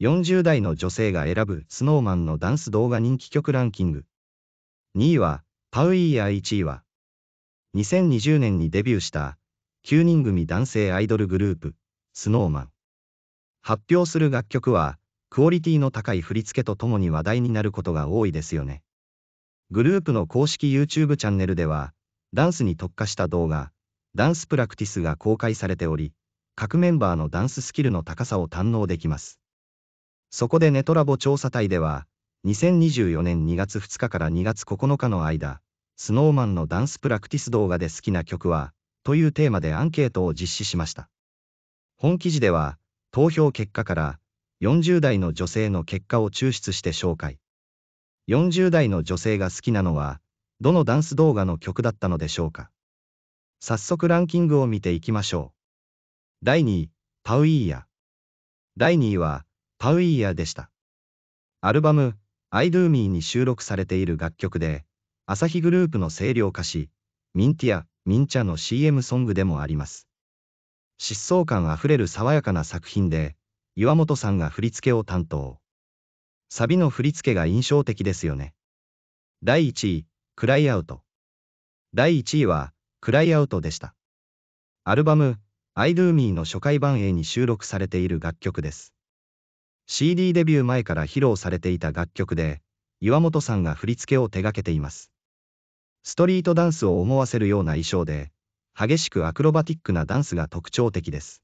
40代の女性が選ぶ Snowman のダンス動画人気曲ランキング。2位は、パウイーヤ1位は、2020年にデビューした9人組男性アイドルグループ、Snowman。発表する楽曲は、クオリティの高い振り付けとともに話題になることが多いですよね。グループの公式 YouTube チャンネルでは、ダンスに特化した動画、ダンスプラクティスが公開されており、各メンバーのダンススキルの高さを堪能できます。そこでネトラボ調査隊では、2024年2月2日から2月9日の間、スノーマンのダンスプラクティス動画で好きな曲は、というテーマでアンケートを実施しました。本記事では、投票結果から、40代の女性の結果を抽出して紹介。40代の女性が好きなのは、どのダンス動画の曲だったのでしょうか。早速ランキングを見ていきましょう。第2位、パウイーヤ。第2位は、パウイヤーでした。アルバム I Do Me に収録されている楽曲で、アサヒグループの清涼化し、ミンティア、ミンチャの CM ソングでもあります。疾走感あふれる爽やかな作品で、岩本さんが振り付けを担当。サビの振り付けが印象的ですよね。第1位、クライアウト。第1位は、クライアウトでした。アルバム、I Do Me の初回版 A に収録されている楽曲です。CD デビュー前から披露されていた楽曲で、岩本さんが振り付けを手掛けています。ストリートダンスを思わせるような衣装で、激しくアクロバティックなダンスが特徴的です。